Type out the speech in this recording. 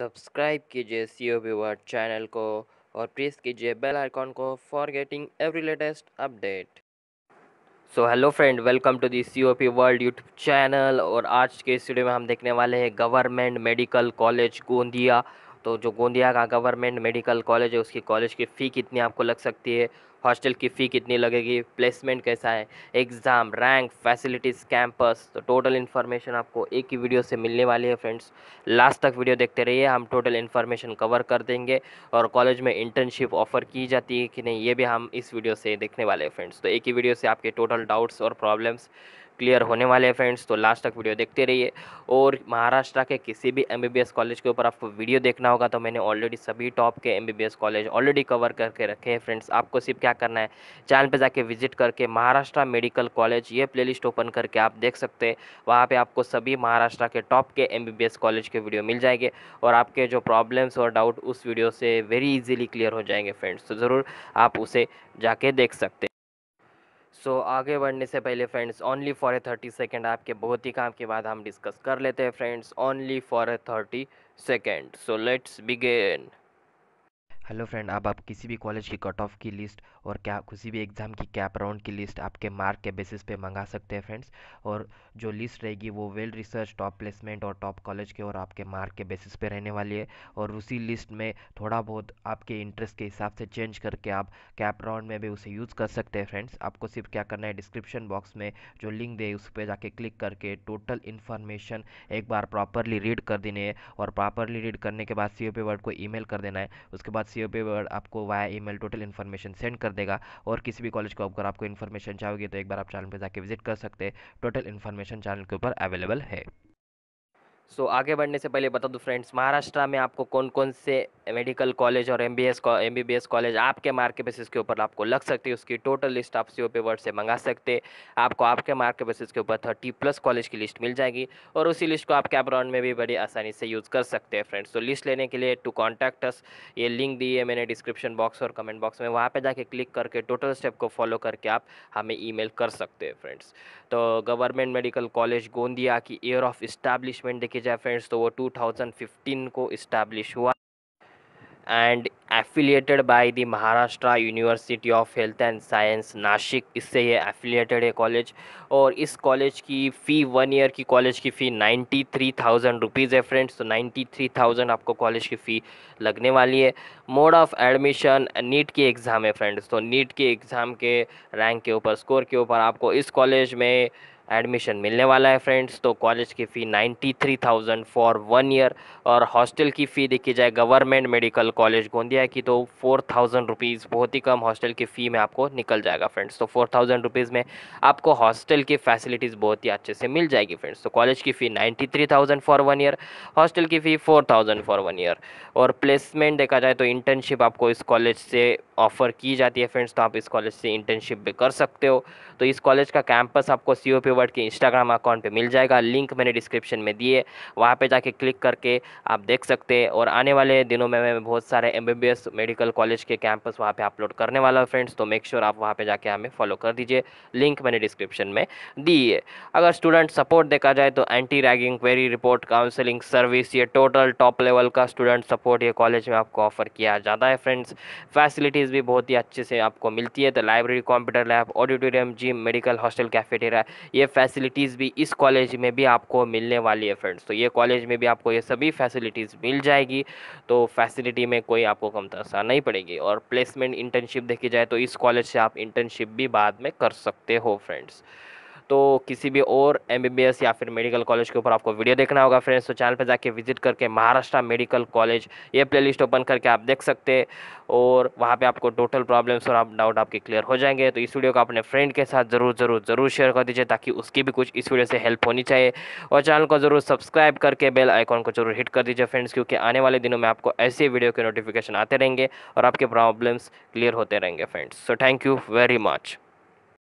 subscribe कीजिए C O B world channel को और प्रेस कीजिए बेल आइकॉन को for getting every latest update so hello friend welcome to the C O P world YouTube channel और आज के studio में हम देखने वाले हैं गवर्नमेंट मेडिकल कॉलेज गोंदिया तो जो गोंदिया का गवर्नमेंट मेडिकल कॉलेज है उसकी कॉलेज की फ़ी कितनी आपको लग सकती है हॉस्टल की फ़ी कितनी लगेगी प्लेसमेंट कैसा है एग्ज़ाम रैंक फैसिलिटीज़ कैंपस तो टोटल इन्फॉर्मेशन आपको एक ही वीडियो से मिलने वाली है फ्रेंड्स लास्ट तक वीडियो देखते रहिए हम टोटल इन्फॉर्मेशन कवर कर देंगे और कॉलेज में इंटर्नशिप ऑफ़र की जाती है कि नहीं ये भी हम इस वीडियो से देखने वाले हैं फ्रेंड्स तो एक ही वीडियो से आपके टोटल डाउट्स और प्रॉब्लम्स क्लियर होने वाले हैं फ्रेंड्स तो लास्ट तक वीडियो देखते रहिए और महाराष्ट्र के किसी भी एम कॉलेज के ऊपर आपको वीडियो देखना होगा तो मैंने ऑलरेडी सभी टॉप के एम कॉलेज ऑलरेडी कवर करके रखे हैं फ्रेंड्स आपको सिर्फ क्या करना है चैनल पर जाके विजिट करके महाराष्ट्र मेडिकल कॉलेज ये प्ले ओपन करके आप देख सकते हैं वहाँ पर आपको सभी महाराष्ट्र के टॉप के एम कॉलेज के वीडियो मिल जाएंगे और आपके जो प्रॉब्लम्स और डाउट उस वीडियो से वेरी इजीली क्लियर हो जाएंगे फ्रेंड्स तो ज़रूर आप उसे जाके देख सकते सो so, आगे बढ़ने से पहले friends only for a thirty second आपके बहुत ही काम के बाद हम डिस्कस कर लेते हैं friends only for a thirty second so let's begin hello friend अब आप किसी भी कॉलेज की कट ऑफ की लिस्ट और क्या किसी भी एग्ज़ाम की कैप राउंड की लिस्ट आपके मार्क के बेसिस पे मंगा सकते हैं फ्रेंड्स और जो लिस्ट रहेगी वो वेल रिसर्च टॉप प्लेसमेंट और टॉप कॉलेज के और आपके मार्क के बेसिस पे रहने वाली है और उसी लिस्ट में थोड़ा बहुत आपके इंटरेस्ट के हिसाब से चेंज करके आप कैप राउंड में भी उसे यूज़ कर सकते हैं फ्रेंड्स आपको सिर्फ क्या करना है डिस्क्रिप्शन बॉक्स में जो लिंक दे उस पर जाके क्लिक करके टोटल इन्फॉर्मेशन एक बार प्रॉपरली रीड कर देनी है और प्रॉपरली रीड करने के बाद सी ओ वर्ड को मेल कर देना है उसके बाद सी किए हुए पर आपको via email total information send कर देगा और किसी भी कॉलेज को अगर आपको इन्फॉर्मेशन चाहिए तो एक बार आप चैनल पर जाके विजिट कर सकते हैं टोटल इन्फॉर्मेशन चैनल के ऊपर अवेलेबल है सो so, आगे बढ़ने से पहले बता दूँ फ्रेंड्स महाराष्ट्र में आपको कौन कौन से मेडिकल कॉलेज और M B S M B B S college आपके मार्क के बेसिस के ऊपर आपको लग सकती है उसकी टोटल लिस्ट आप सी ओ पी वर्ड से मंगा सकते आपको आपके मार्क के बेसिस के ऊपर थर्टी प्लस कॉलेज की लिस्ट मिल जाएगी और उसी लिस्ट को आप कैबराउंड में भी बड़ी आसानी से यूज़ कर सकते हैं फ्रेंड्स तो लिस्ट लेने के लिए टू कॉन्टैक्ट अस ये लिंक दी है मैंने डिस्क्रिप्शन बॉक्स और कमेंट बॉक्स में वहाँ पर जाके क्लिक करके टोटल स्टेप को फॉलो करके आप हमें मेल कर सकते हैं फ्रेंड्स तो गवर्नमेंट मेडिकल कॉलेज गोंदिया की ईयर ऑफ इस्टेब्लिशमेंट देखी जाए फ्रेंड्स तो वो फिफ्टीन को इस्टेब्लिश हुआ and affiliated by the Maharashtra university of health and science Nashik इससे ये एफिलिएटेड है कॉलेज और इस कॉलेज की फ़ी वन ईयर की कॉलेज की fee ninety three thousand rupees है फ्रेंड्स तो नाइन्टी थ्री थाउजेंड आपको कॉलेज की फ़ी लगने वाली है मोड ऑफ एडमिशन नीट की एग्ज़ाम है फ्रेंड्स तो नीट के एग्ज़ाम के रैंक के ऊपर स्कोर के ऊपर आपको इस कॉलेज में एडमिशन मिलने वाला है फ्रेंड्स तो कॉलेज की fee ninety three thousand for one year और हॉस्टल की फ़ी देखी जाए गवर्नमेंट मेडिकल कॉलेज गोंदिया की तो फोर थाउजेंड रुपीज़ बहुत ही कम हॉस्टल की फ़ी में आपको निकल जाएगा फ्रेंड्स तो फोर थाउजेंड रुपीज़ में आपको हॉस्टल की फैसिलिटीज़ बहुत ही अच्छे से मिल जाएगी फ्रेंड्स तो कॉलेज की fee ninety three thousand for one year hostel की fee four thousand for one year और प्लेसमेंट देखा जाए तो इंटर्नशिप आपको इस कॉलेज से ऑफ़र की जाती है फ्रेंड्स तो आप इस कॉलेज से इंटर्नशिप भी कर सकते हो तो इस कॉलेज का कैंपस आपको सी ओ पी वर्ड के इंस्टाग्राम अकाउंट पे मिल जाएगा लिंक मैंने डिस्क्रिप्शन में दिए वहाँ पे जाके क्लिक करके आप देख सकते हैं और आने वाले दिनों में मैं बहुत सारे एम मेडिकल कॉलेज के कैंपस वहाँ पर अपलोड करने वाला हूँ फ्रेंड्स तो मेक श्योर sure आप वहाँ पर जाके हमें फॉलो कर दीजिए लिंक मैंने डिस्क्रिप्शन में दी है अगर स्टूडेंट सपोर्ट देखा जाए तो anti ragging query report counselling service ये टोटल टॉप लेवल का स्टूडेंट सपोर्ट ये कॉलेज में आपको ऑफर किया जाता है फ्रेंड्स फैसिलिटीज़ भी बहुत ही अच्छे से आपको मिलती है तो library computer lab auditorium gym medical hostel cafeteria ये फैसिलिटीज़ भी इस कॉलेज में भी आपको मिलने वाली है फ्रेंड्स तो ये कॉलेज में भी आपको ये सभी फैसिलिटीज़ मिल जाएगी तो फैसिलिटी में कोई आपको तरसा नहीं पड़ेगी और प्लेसमेंट इंटर्नशिप देखी जाए तो इस कॉलेज से आप इंटर्नशिप भी बाद में कर सकते हो फ्रेंड्स तो किसी भी और एम या फिर मेडिकल कॉलेज के ऊपर आपको वीडियो देखना होगा फ्रेंड्स तो चैनल पर जाके विजिट करके महाराष्ट्र मेडिकल कॉलेज ये प्लेलिस्ट ओपन करके आप देख सकते हैं और वहाँ पर आपको टोटल प्रॉब्लम्स और आप डाउट आपके क्लियर हो जाएंगे तो इस वीडियो को अपने फ्रेंड के साथ ज़रूर ज़रूर ज़रूर शेयर कर दीजिए ताकि उसकी भी कुछ इस वीडियो से हेल्प होनी चाहिए और चैनल को ज़रूर सब्सक्राइब करके बेल आइकॉन को जरूर हिट कर दीजिए फ्रेंड्स क्योंकि आने वाले दिनों में आपको ऐसे वीडियो के नोटिफिकेशन आते रहेंगे और आपके प्रॉब्लम्स क्लियर होते रहेंगे friends so thank you very much